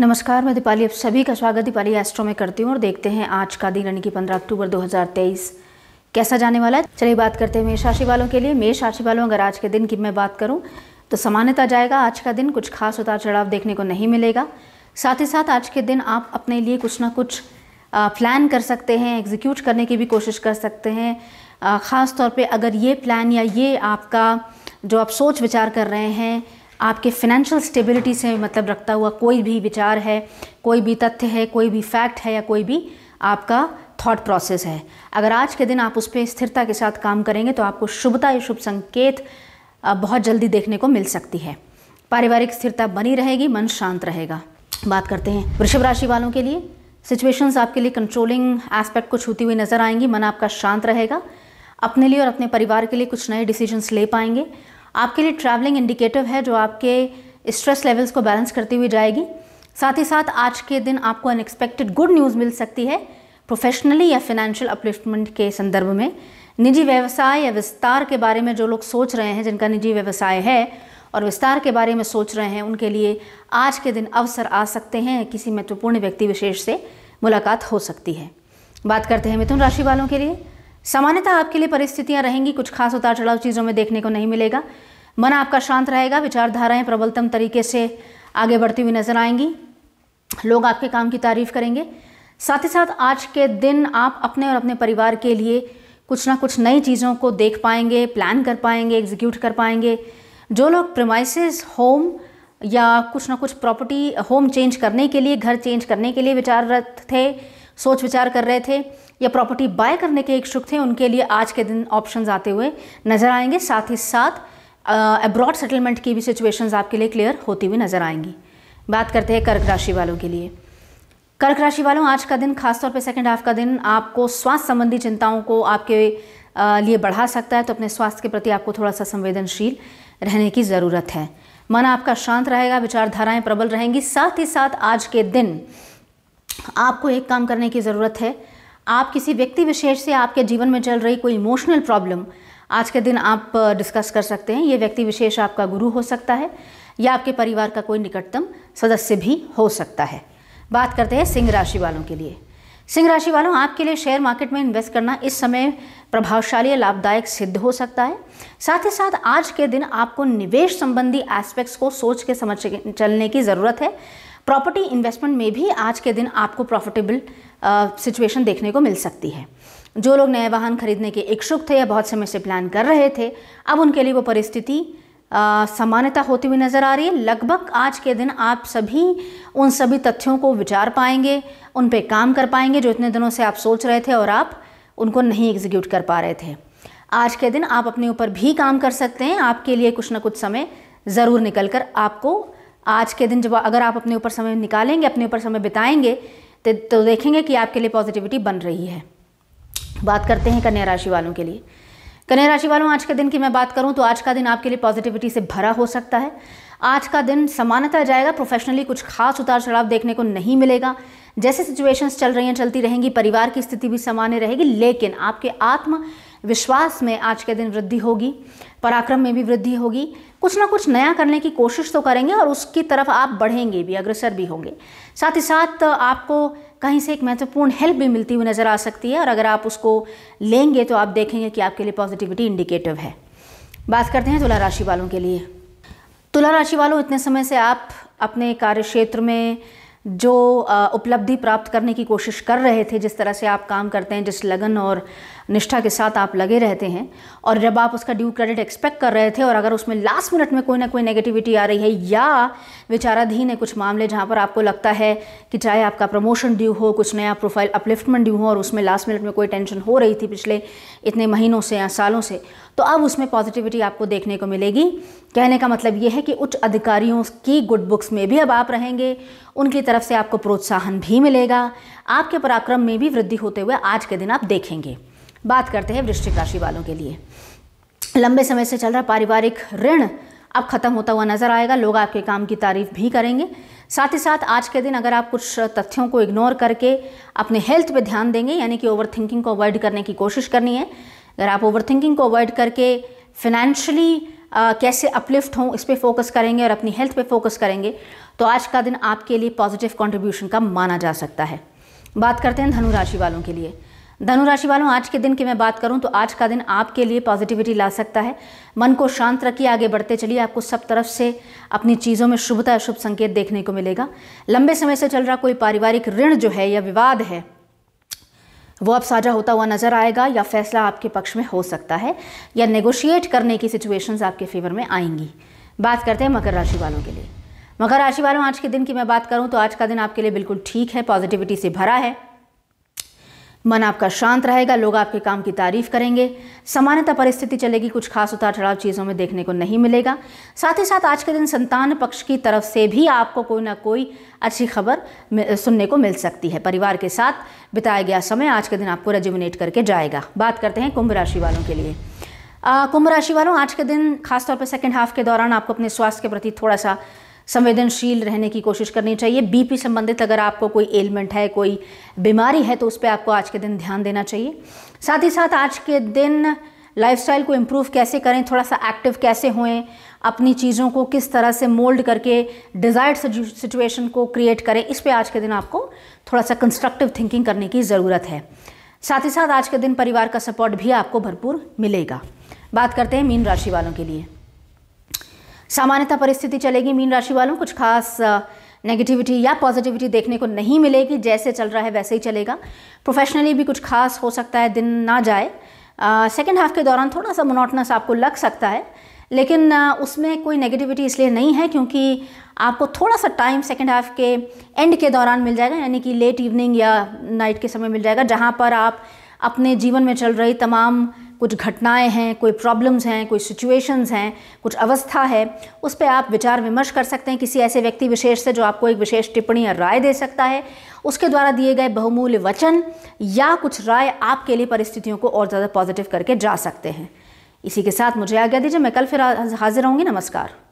नमस्कार मैं दीपाली आप सभी का स्वागत दीपाली एस्ट्रो में करती हूँ और देखते हैं आज का दिन यानी कि 15 अक्टूबर 2023 कैसा जाने वाला है चलिए बात करते हैं मेष राशि वालों के लिए मेष राशि वालों अगर आज के दिन की मैं बात करूँ तो सामान्यता जाएगा आज का दिन कुछ खास उतार चढ़ाव देखने को नहीं मिलेगा साथ ही साथ आज के दिन आप अपने लिए कुछ ना कुछ प्लान कर सकते हैं एग्जीक्यूट करने की भी कोशिश कर सकते हैं ख़ास तौर पर अगर ये प्लान या ये आपका जो आप सोच विचार कर रहे हैं आपके फिनेंशियल स्टेबिलिटी से मतलब रखता हुआ कोई भी विचार है कोई भी तथ्य है कोई भी फैक्ट है या कोई भी आपका थॉट प्रोसेस है अगर आज के दिन आप उस पर स्थिरता के साथ काम करेंगे तो आपको शुभता या शुभ संकेत बहुत जल्दी देखने को मिल सकती है पारिवारिक स्थिरता बनी रहेगी मन शांत रहेगा बात करते हैं वृषभ राशि वालों के लिए सिचुएशंस आपके लिए कंट्रोलिंग एस्पेक्ट को छूती हुई नज़र आएंगी मन आपका शांत रहेगा अपने लिए और अपने परिवार के लिए कुछ नए डिसीजंस ले पाएंगे आपके लिए ट्रैवलिंग इंडिकेटिव है जो आपके स्ट्रेस लेवल्स को बैलेंस करती हुई जाएगी साथ ही साथ आज के दिन आपको अनएक्सपेक्टेड गुड न्यूज़ मिल सकती है प्रोफेशनली या फिनेंशियल अपलिफ्टमेंट के संदर्भ में निजी व्यवसाय या विस्तार के बारे में जो लोग सोच रहे हैं जिनका निजी व्यवसाय है और विस्तार के बारे में सोच रहे हैं उनके लिए आज के दिन अवसर आ सकते हैं किसी महत्वपूर्ण व्यक्ति विशेष से मुलाकात हो सकती है बात करते हैं मिथुन राशि वालों के लिए सामान्यतः आपके लिए परिस्थितियां रहेंगी कुछ खास उतार चढ़ाव चीज़ों में देखने को नहीं मिलेगा मन आपका शांत रहेगा विचारधाराएं प्रबलतम तरीके से आगे बढ़ती हुई नजर आएंगी लोग आपके काम की तारीफ करेंगे साथ ही साथ आज के दिन आप अपने और अपने परिवार के लिए कुछ ना कुछ नई चीज़ों को देख पाएंगे प्लान कर पाएंगे एग्जीक्यूट कर पाएंगे जो लोग प्रमाइसिस होम या कुछ ना कुछ प्रॉपर्टी होम चेंज करने के लिए घर चेंज करने के लिए विचाररत थे सोच विचार कर रहे थे या प्रॉपर्टी बाय करने के इच्छुक थे उनके लिए आज के दिन ऑप्शंस आते हुए नज़र आएंगे साथ ही साथ अब्रॉड सेटलमेंट की भी सिचुएशंस आपके लिए क्लियर होती हुई नज़र आएंगी बात करते हैं कर्क राशि वालों के लिए कर्क राशि वालों आज का दिन खासतौर पर सेकेंड हाफ का दिन आपको स्वास्थ्य संबंधी चिंताओं को आपके लिए बढ़ा सकता है तो अपने स्वास्थ्य के प्रति आपको थोड़ा सा संवेदनशील रहने की ज़रूरत है मन आपका शांत रहेगा विचारधाराएं प्रबल रहेंगी साथ ही साथ आज के दिन आपको एक काम करने की ज़रूरत है आप किसी व्यक्ति विशेष से आपके जीवन में चल रही कोई इमोशनल प्रॉब्लम आज के दिन आप डिस्कस कर सकते हैं ये व्यक्ति विशेष आपका गुरु हो सकता है या आपके परिवार का कोई निकटतम सदस्य भी हो सकता है बात करते हैं सिंह राशि वालों के लिए सिंह राशि वालों आपके लिए शेयर मार्केट में इन्वेस्ट करना इस समय प्रभावशाली या लाभदायक सिद्ध हो सकता है साथ ही साथ आज के दिन आपको निवेश संबंधी एस्पेक्ट्स को सोच के समझ चलने की ज़रूरत है प्रॉपर्टी इन्वेस्टमेंट में भी आज के दिन आपको प्रॉफिटेबल सिचुएशन देखने को मिल सकती है जो लोग नए वाहन खरीदने के इच्छुक थे या बहुत समय से प्लान कर रहे थे अब उनके लिए वो परिस्थिति सामान्यता होती हुई नज़र आ रही है लगभग आज के दिन आप सभी उन सभी तथ्यों को विचार पाएंगे उन पर काम कर पाएंगे जो इतने दिनों से आप सोच रहे थे और आप उनको नहीं एग्जीक्यूट कर पा रहे थे आज के दिन आप अपने ऊपर भी काम कर सकते हैं आपके लिए कुछ ना कुछ समय ज़रूर निकल कर आपको आज के दिन जब अगर आप अपने ऊपर समय निकालेंगे अपने ऊपर समय बिताएंगे तो, तो देखेंगे कि आपके लिए पॉजिटिविटी बन रही है बात करते हैं कन्या राशि वालों के लिए कन्या राशि वालों आज के दिन की मैं बात करूं तो आज का दिन आपके लिए पॉजिटिविटी से भरा हो सकता है आज का दिन समानता जाएगा प्रोफेशनली कुछ खास उतार चढ़ाव देखने को नहीं मिलेगा जैसे सिचुएशंस चल रही हैं चलती रहेंगी परिवार की स्थिति भी सामान्य रहेगी लेकिन आपके आत्म विश्वास में आज के दिन वृद्धि होगी पराक्रम में भी वृद्धि होगी कुछ ना कुछ नया करने की कोशिश तो करेंगे और उसकी तरफ आप बढ़ेंगे भी अग्रसर भी होंगे साथ ही साथ आपको कहीं से एक महत्वपूर्ण हेल्प भी मिलती हुई नज़र आ सकती है और अगर आप उसको लेंगे तो आप देखेंगे कि आपके लिए पॉजिटिविटी इंडिकेटिव है बात करते हैं तुला राशि वालों के लिए तुला राशि वालों इतने समय से आप अपने कार्य क्षेत्र में जो उपलब्धि प्राप्त करने की कोशिश कर रहे थे जिस तरह से आप काम करते हैं जिस लगन और निष्ठा के साथ आप लगे रहते हैं और जब आप उसका ड्यू क्रेडिट एक्सपेक्ट कर रहे थे और अगर उसमें लास्ट मिनट में कोई ना कोई नेगेटिविटी आ रही है या विचाराधीन है कुछ मामले जहाँ पर आपको लगता है कि चाहे आपका प्रमोशन ड्यू हो कुछ नया प्रोफाइल अपलिफ्टमेंट ड्यू हो और उसमें लास्ट मिनट में कोई टेंशन हो रही थी पिछले इतने महीनों से या सालों से तो अब उसमें पॉजिटिविटी आपको देखने को मिलेगी कहने का मतलब ये है कि उच्च अधिकारियों की गुड बुक्स में भी अब आप रहेंगे उनकी तरफ से आपको प्रोत्साहन भी मिलेगा आपके पराक्रम में भी वृद्धि होते हुए आज के दिन आप देखेंगे बात करते हैं वृश्चिक राशि वालों के लिए लंबे समय से चल रहा पारिवारिक ऋण अब खत्म होता हुआ नजर आएगा लोग आपके काम की तारीफ भी करेंगे साथ ही साथ आज के दिन अगर आप कुछ तथ्यों को इग्नोर करके अपने हेल्थ पे ध्यान देंगे यानी कि ओवर थिंकिंग को अवॉइड करने की कोशिश करनी है अगर आप ओवर थिंकिंग को अवॉइड करके फिनेंशली कैसे अपलिफ्ट हों इस पर फोकस करेंगे और अपनी हेल्थ पे फोकस करेंगे तो आज का दिन आपके लिए पॉजिटिव कॉन्ट्रीब्यूशन का माना जा सकता है बात करते हैं धनु राशि वालों के लिए धनुराशि वालों आज के दिन की मैं बात करूं तो आज का दिन आपके लिए पॉजिटिविटी ला सकता है मन को शांत रखिए आगे बढ़ते चलिए आपको सब तरफ से अपनी चीज़ों में शुभता शुभ संकेत देखने को मिलेगा लंबे समय से चल रहा कोई पारिवारिक ऋण जो है या विवाद है वो अब साझा होता हुआ नजर आएगा या फैसला आपके पक्ष में हो सकता है या नेगोशिएट करने की सिचुएशंस आपके फेवर में आएंगी बात करते हैं मकर राशि वालों के लिए मकर राशि वालों आज के दिन की मैं बात करूं तो आज का दिन आपके लिए बिल्कुल ठीक है पॉजिटिविटी से भरा है मन आपका शांत रहेगा लोग आपके काम की तारीफ करेंगे सामान्यतः परिस्थिति चलेगी कुछ खास उतार चढ़ाव चीज़ों में देखने को नहीं मिलेगा साथ ही साथ आज के दिन संतान पक्ष की तरफ से भी आपको कोई ना कोई अच्छी खबर सुनने को मिल सकती है परिवार के साथ बिताया गया समय आज के दिन आपको रेजुमिनेट करके जाएगा बात करते हैं कुंभ राशि वालों के लिए कुंभ राशि वालों आज के दिन खासतौर पर सेकेंड हाफ के दौरान आपको अपने स्वास्थ्य के प्रति थोड़ा सा संवेदनशील रहने की कोशिश करनी चाहिए बीपी संबंधित अगर आपको कोई एलिमेंट है कोई बीमारी है तो उस पर आपको आज के दिन ध्यान देना चाहिए साथ ही साथ आज के दिन लाइफस्टाइल को इम्प्रूव कैसे करें थोड़ा सा एक्टिव कैसे हुए अपनी चीज़ों को किस तरह से मोल्ड करके डिज़ायर्ड सिचुएशन को क्रिएट करें इस पर आज के दिन आपको थोड़ा सा कंस्ट्रक्टिव थिंकिंग करने की ज़रूरत है साथ ही साथ आज के दिन परिवार का सपोर्ट भी आपको भरपूर मिलेगा बात करते हैं मीन राशि वालों के लिए सामान्यतः परिस्थिति चलेगी मीन राशि वालों कुछ खास नेगेटिविटी या पॉजिटिविटी देखने को नहीं मिलेगी जैसे चल रहा है वैसे ही चलेगा प्रोफेशनली भी कुछ खास हो सकता है दिन ना जाए सेकेंड हाफ के दौरान थोड़ा सा मोनोटनस आपको लग सकता है लेकिन उसमें कोई नेगेटिविटी इसलिए नहीं है क्योंकि आपको थोड़ा सा टाइम सेकेंड हाफ के एंड के दौरान मिल जाएगा यानी कि लेट इवनिंग या नाइट के समय मिल जाएगा जहाँ पर आप अपने जीवन में चल रही तमाम कुछ घटनाएं हैं कोई प्रॉब्लम्स हैं कोई सिचुएशंस हैं कुछ अवस्था है उस पर आप विचार विमर्श कर सकते हैं किसी ऐसे व्यक्ति विशेष से जो आपको एक विशेष टिप्पणी या राय दे सकता है उसके द्वारा दिए गए बहुमूल्य वचन या कुछ राय आपके लिए परिस्थितियों को और ज़्यादा पॉजिटिव करके जा सकते हैं इसी के साथ मुझे आज्ञा दीजिए मैं कल फिर हाजिर होंगी नमस्कार